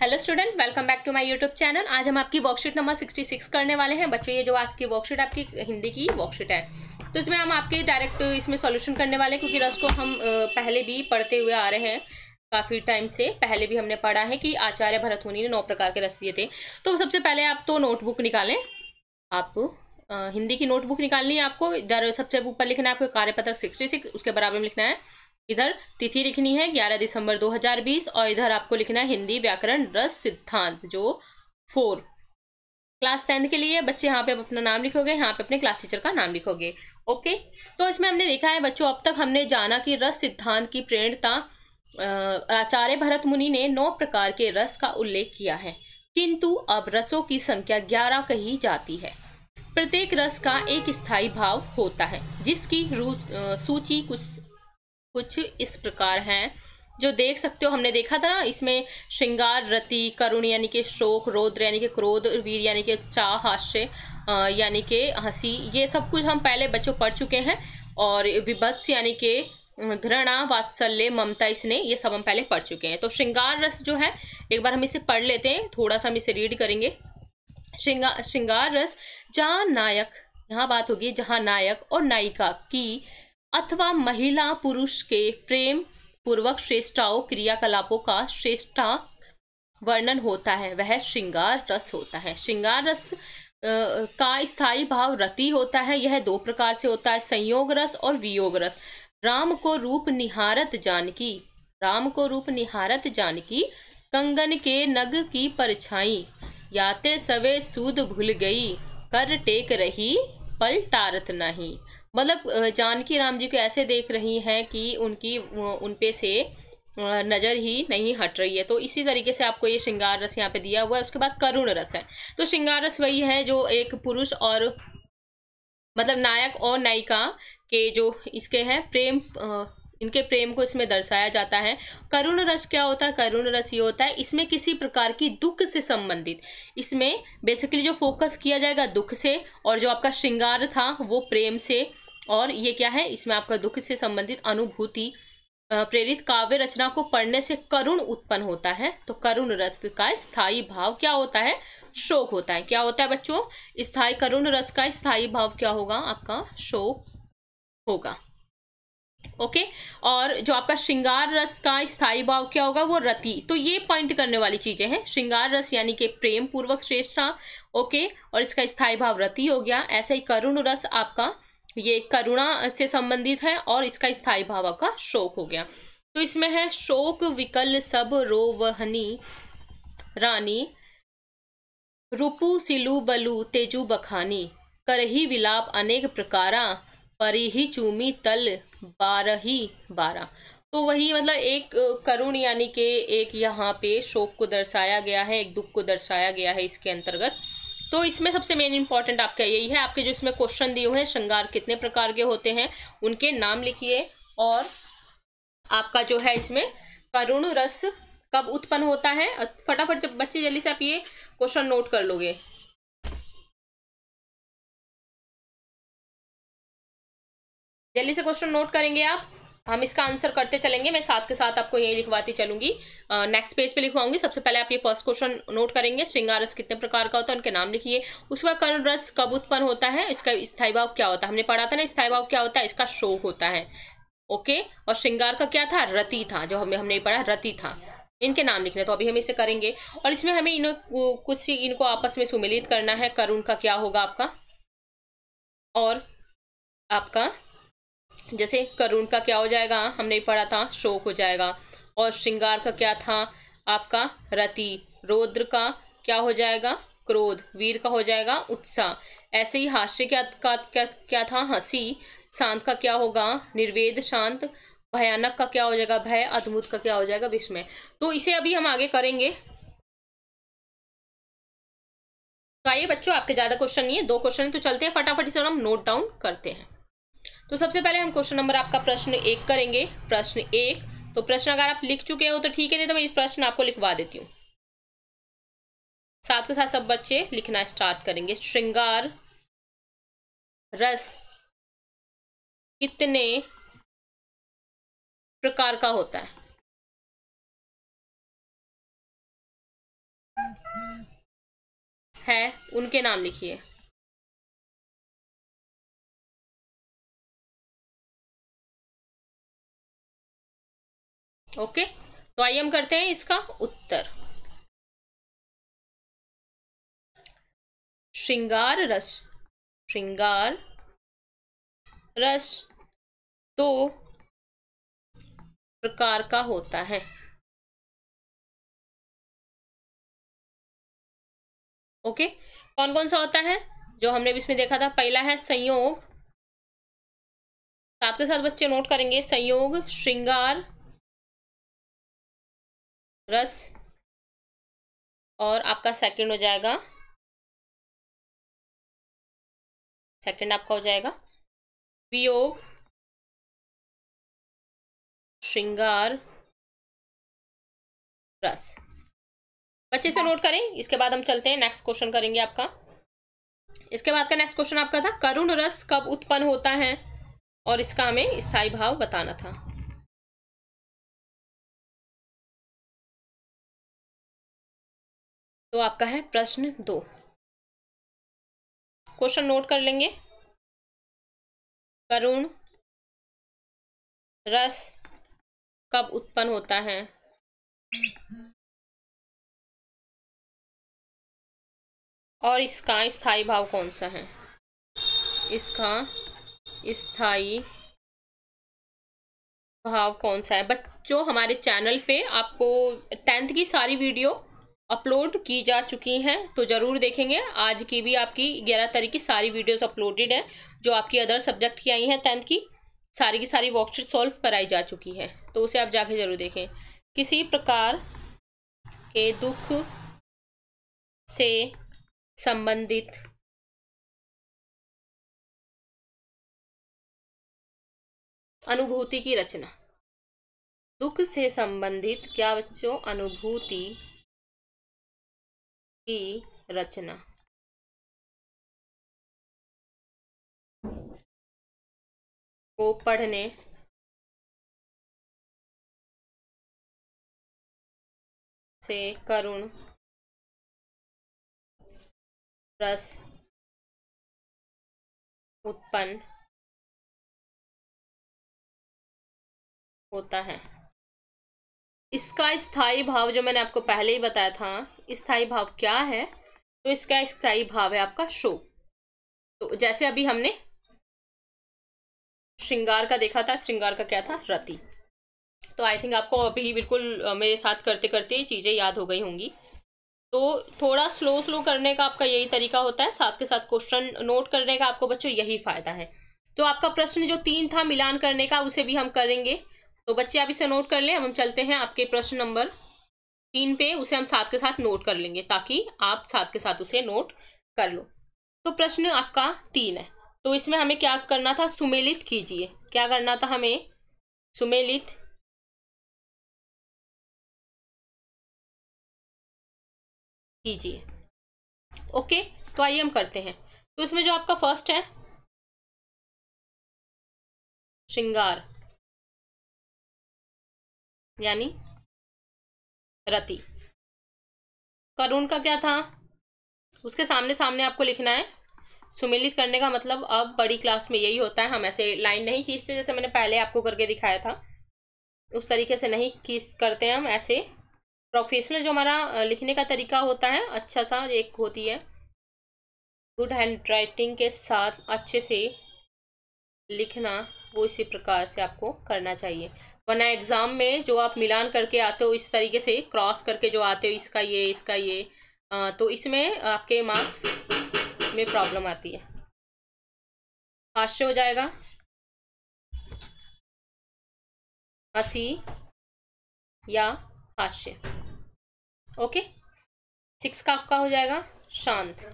hello student welcome back to my YouTube channel आज हम आपकी वर्कशीट नंबर 66 करने वाले हैं बच्चों ये जो आज की वर्कशीट आपकी हिंदी की वर्कशीट है तो इसमें हम आपके डायरेक्ट इसमें सॉल्यूशन करने वाले हैं क्योंकि रस को हम पहले भी पढ़ते हुए आ रहे हैं काफ़ी टाइम से पहले भी हमने पढ़ा है कि आचार्य भरत मुनि ने नौ प्रकार के रस दिए थे तो सबसे पहले आप तो नोटबुक निकालें आप हिंदी की नोटबुक निकालनी है आपको इधर सबसे ऊपर लिखना है आपको कार्यपत्रक सिक्सटी उसके बराबर में लिखना है इधर तिथि लिखनी है 11 दिसंबर 2020 और इधर आपको लिखना है हिंदी व्याकरण रस सिद्धांत जो फोर क्लास टेंथ के लिए बच्चे यहाँ पे अपना नाम लिखोगे यहाँ पे अपने क्लास टीचर का नाम लिखोगे ओके तो इसमें हमने देखा है बच्चों अब तक हमने जाना कि रस सिद्धांत की प्रेरणता आचार्य भरत मुनि ने नौ प्रकार के रस का उल्लेख किया है किंतु अब रसों की संख्या ग्यारह कही जाती है प्रत्येक रस का एक स्थायी भाव होता है जिसकी सूची कुछ कुछ इस प्रकार हैं जो देख सकते हो हमने देखा था ना इसमें श्रृंगार रति करुण यानी कि शोक रौद्र यानी कि क्रोध वीर यानी कि उत्साह हास्य यानी कि हंसी ये सब कुछ हम पहले बच्चों पढ़ चुके हैं और विभत्स यानी कि घृणा वात्सल्य ममता इसने ये सब हम पहले पढ़ चुके हैं तो श्रृंगार रस जो है एक बार हम इसे पढ़ लेते हैं थोड़ा सा हम इसे रीड करेंगे श्रृंगार श्रृंगार रस जहाँ नायक यहाँ बात होगी जहाँ नायक और नायिका की अथवा महिला पुरुष के प्रेम पूर्वक श्रेष्ठाओं क्रियाकलापों का श्रेष्ठा वर्णन होता है वह श्रृंगार रस होता है श्रृंगार रस का स्थायी भाव रति होता है यह दो प्रकार से होता है संयोग रस और वियोग रस राम को रूप निहारत जानकी राम को रूप निहारत जानकी कंगन के नग की परछाई याते सवे सूद भूल गई कर टेक रही पल टारत नहीं मतलब जानकी राम जी को ऐसे देख रही हैं कि उनकी उन पे से नज़र ही नहीं हट रही है तो इसी तरीके से आपको ये श्रृंगार रस यहाँ पे दिया हुआ है उसके बाद करुण रस है तो श्रृंगार रस वही है जो एक पुरुष और मतलब नायक और नायिका के जो इसके हैं प्रेम इनके प्रेम को इसमें दर्शाया जाता है करुण रस क्या होता है करुण रस ये होता है इसमें किसी प्रकार की दुख से संबंधित इसमें बेसिकली जो फोकस किया जाएगा दुख से और जो आपका श्रृंगार था वो प्रेम से और ये क्या है इसमें आपका दुख से संबंधित अनुभूति प्रेरित काव्य रचना को पढ़ने से करुण उत्पन्न होता है तो करुण रस का स्थायी भाव क्या होता है शोक होता है क्या होता है बच्चों स्थायी करुण रस का स्थायी भाव क्या होगा आपका शोक होगा ओके और जो आपका श्रृंगार रस का स्थायी भाव क्या होगा वो रति तो ये पॉइंट करने वाली चीजें हैं श्रृंगार रस यानी कि प्रेम पूर्वक श्रेष्ठ था ओके और इसका स्थायी भाव रति हो गया ऐसे ही करुण रस आपका ये करुणा से संबंधित है और इसका स्थायी भाव आपका शोक हो गया तो इसमें है शोक विकल सब रोवहनी रानी रूपू सिलू बलू तेजू बखानी करही विलाप अनेक प्रकारा ही चूमी तल ही बारह तो वही मतलब एक करुण यानी के एक यहाँ पे शोक को दर्शाया गया है एक दुख को दर्शाया गया है इसके अंतर्गत तो इसमें सबसे मेन इंपॉर्टेंट आपका यही है आपके जो इसमें क्वेश्चन दिए हुए हैं श्रृंगार कितने प्रकार के होते हैं उनके नाम लिखिए और आपका जो है इसमें करुण रस कब उत्पन्न होता है फटाफट जब बच्चे जल्दी से आप ये क्वेश्चन नोट कर लोगे जल्दी से क्वेश्चन नोट करेंगे आप हम इसका आंसर करते चलेंगे मैं साथ के साथ आपको यही लिखवाती चलूंगी नेक्स्ट पेज पे लिखवाऊंगी सबसे पहले आप ये फर्स्ट क्वेश्चन नोट करेंगे श्रृंगार रस कितने प्रकार का होता है उनके नाम लिखिए उस बाद कर्ण रस कब उत्पन्न होता है इसका स्थायी भाव क्या होता है हमने पढ़ा था ना स्थायी भाव क्या होता है इसका शोक होता है ओके और श्रृंगार का क्या था रति था जो हमें हमने पढ़ा रति था इनके नाम लिखने तो अभी हम इसे करेंगे और इसमें हमें इन कुछ इनको आपस में सुमिलित करना है करुण का क्या होगा आपका और आपका जैसे करुण का क्या हो जाएगा हमने पढ़ा था शोक हो जाएगा और श्रृंगार का क्या था आपका रति रोद्र का क्या हो जाएगा क्रोध वीर का हो जाएगा उत्साह ऐसे ही हास्य क्या का क्या, क्या था हंसी शांत का क्या होगा निर्वेद शांत भयानक का क्या हो जाएगा भय अद्भुत का क्या हो जाएगा विस्मय तो इसे अभी हम आगे करेंगे तो आइए बच्चों आपके ज़्यादा क्वेश्चन नहीं है दो क्वेश्चन तो चलते हैं फटाफट इसे हम नोट डाउन करते हैं तो सबसे पहले हम क्वेश्चन नंबर आपका प्रश्न एक करेंगे प्रश्न एक तो प्रश्न अगर आप लिख चुके हो तो ठीक है नहीं तो मैं प्रश्न आपको लिखवा देती हूँ साथ के साथ सब बच्चे लिखना स्टार्ट करेंगे श्रृंगार रस कितने प्रकार का होता है है उनके नाम लिखिए ओके तो आइए हम करते हैं इसका उत्तर श्रृंगार रस श्रृंगार रस दो प्रकार का होता है ओके कौन कौन सा होता है जो हमने इसमें देखा था पहला है संयोग साथ के साथ बच्चे नोट करेंगे संयोग श्रृंगार रस और आपका सेकंड हो जाएगा सेकंड आपका हो जाएगा वियोग श्रृंगार रस अच्छे से नोट करें इसके बाद हम चलते हैं नेक्स्ट क्वेश्चन करेंगे आपका इसके बाद का नेक्स्ट क्वेश्चन आपका था करुण रस कब उत्पन्न होता है और इसका हमें स्थायी भाव बताना था तो आपका है प्रश्न दो क्वेश्चन नोट कर लेंगे करुण रस कब उत्पन्न होता है और इसका स्थाई भाव कौन सा है इसका स्थाई भाव कौन सा है बच्चों हमारे चैनल पे आपको टेंथ की सारी वीडियो अपलोड की जा चुकी हैं तो ज़रूर देखेंगे आज की भी आपकी ग्यारह तारीख की सारी वीडियोस अपलोडेड हैं जो आपकी अदर सब्जेक्ट की आई हैं टेंथ की सारी की सारी वर्कशीट सॉल्व कराई जा चुकी है तो उसे आप जाके ज़रूर देखें किसी प्रकार के दुख से संबंधित अनुभूति की रचना दुख से संबंधित क्या बच्चों अनुभूति की रचना को पढ़ने से करुण रस उत्पन्न होता है इसका स्थायी भाव जो मैंने आपको पहले ही बताया था स्थायी भाव क्या है तो इसका स्थायी भाव है आपका शो तो जैसे अभी हमने श्रृंगार का देखा था श्रृंगार का क्या था रति तो आई थिंक आपको अभी बिल्कुल मेरे साथ करते करते ये चीज़ें याद हो गई होंगी तो थोड़ा स्लो स्लो करने का आपका यही तरीका होता है साथ के साथ क्वेश्चन नोट करने का आपको बच्चों यही फ़ायदा है तो आपका प्रश्न जो तीन था मिलान करने का उसे भी हम करेंगे तो बच्चे आप इसे नोट कर लें अब हम चलते हैं आपके प्रश्न नंबर तीन पे उसे हम साथ के साथ नोट कर लेंगे ताकि आप साथ के साथ उसे नोट कर लो तो प्रश्न आपका तीन है तो इसमें हमें क्या करना था सुमेलित कीजिए क्या करना था हमें सुमेलित कीजिए ओके तो आइए हम करते हैं तो इसमें जो आपका फर्स्ट है श्रृंगार यानी रति करुण का क्या था उसके सामने सामने आपको लिखना है सुमिलित करने का मतलब अब बड़ी क्लास में यही होता है हम ऐसे लाइन नहीं खींचते जैसे मैंने पहले आपको करके दिखाया था उस तरीके से नहीं खींच करते हैं हम ऐसे प्रोफेशनल जो हमारा लिखने का तरीका होता है अच्छा सा एक होती है गुड हैंड राइटिंग के साथ अच्छे से लिखना वो इसी प्रकार से आपको करना चाहिए वरना एग्ज़ाम में जो आप मिलान करके आते हो इस तरीके से क्रॉस करके जो आते हो इसका ये इसका ये आ, तो इसमें आपके मार्क्स में प्रॉब्लम आती है हास्य हो जाएगा हसी या हास्य ओके सिक्स का आपका हो जाएगा शांत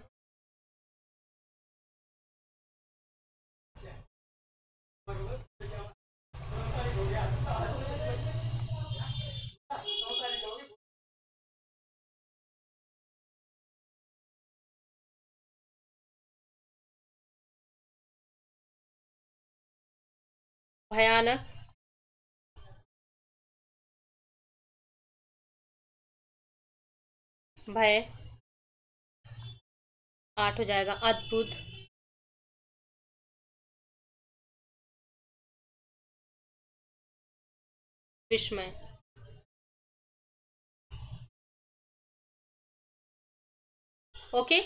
भयानक भय आठ हो जाएगा अद्भुत विस्मय ओके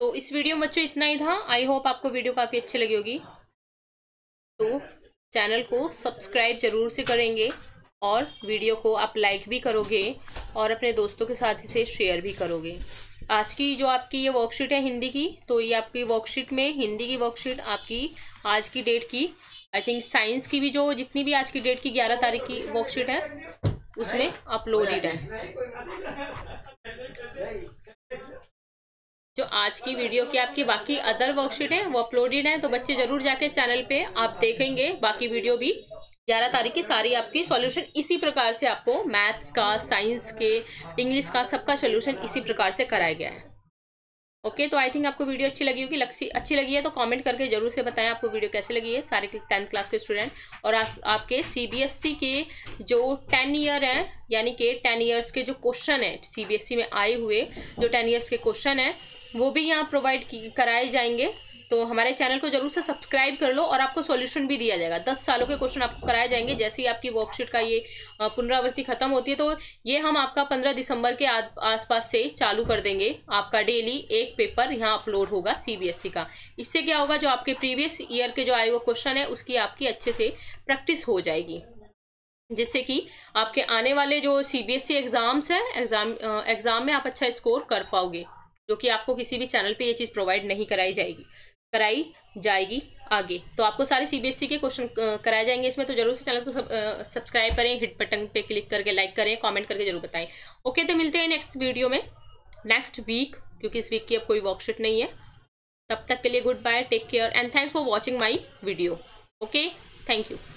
तो इस वीडियो में बच्चों इतना ही था आई होप आपको वीडियो काफ़ी अच्छी लगी होगी तो चैनल को सब्सक्राइब ज़रूर से करेंगे और वीडियो को आप लाइक भी करोगे और अपने दोस्तों के साथ इसे शेयर भी करोगे आज की जो आपकी ये वर्कशीट है हिंदी की तो ये आपकी वर्कशीट में हिंदी की वर्कशीट आपकी आज की डेट की आई थिंक साइंस की भी जो जितनी भी आज की डेट की ग्यारह तारीख की वर्कशीट है उसमें अपलोडेड है जो आज की वीडियो की आपकी बाकी अदर वर्कशीट है वो अपलोडेड है तो बच्चे जरूर जाके चैनल पे आप देखेंगे बाकी वीडियो भी ग्यारह तारीख की सारी आपकी सॉल्यूशन इसी प्रकार से आपको मैथ्स का साइंस के इंग्लिश का सबका सोल्यूशन इसी प्रकार से कराया गया है ओके तो आई थिंक आपको वीडियो अच्छी लगी होगी लगी अच्छी लगी है तो कमेंट करके जरूर से बताएं आपको वीडियो कैसे लगी है सारे टेंथ क्लास के स्टूडेंट और आ, आपके सीबीएसई e के जो टेन ईयर हैं यानी कि टेन ईयर्स के जो क्वेश्चन हैं सीबीएसई e में आए हुए जो टेन ईयर्स के क्वेश्चन हैं वो भी यहाँ प्रोवाइड कराए जाएंगे तो हमारे चैनल को जरूर से सब्सक्राइब कर लो और आपको सॉल्यूशन भी दिया जाएगा दस सालों के क्वेश्चन आपको कराए जाएंगे जैसे ही आपकी वर्कशीट का ये पुनरावृत्ति खत्म होती है तो ये हम आपका पंद्रह दिसंबर के आसपास से चालू कर देंगे आपका डेली एक पेपर यहाँ अपलोड होगा सीबीएसई e का इससे क्या होगा जो आपके प्रीवियस ईयर के जो आए हुए क्वेश्चन है उसकी आपकी अच्छे से प्रैक्टिस हो जाएगी जिससे कि आपके आने वाले जो सीबीएसई एग्ज़ाम्स e हैं एग्ज़ाम एग्ज़ाम में आप अच्छा स्कोर कर पाओगे जो कि आपको किसी भी चैनल पे ये चीज़ प्रोवाइड नहीं कराई जाएगी कराई जाएगी आगे तो आपको सारे सीबीएसई e के क्वेश्चन कराए जाएंगे इसमें तो जरूर से चैनल को सब्सक्राइब करें हिट बटन पे क्लिक करके लाइक करें कमेंट करके जरूर बताएं ओके तो मिलते हैं नेक्स्ट वीडियो में नेक्स्ट वीक क्योंकि इस वीक की अब कोई वर्कशीट नहीं है तब तक के लिए good bye take care and thanks for watching my video okay thank you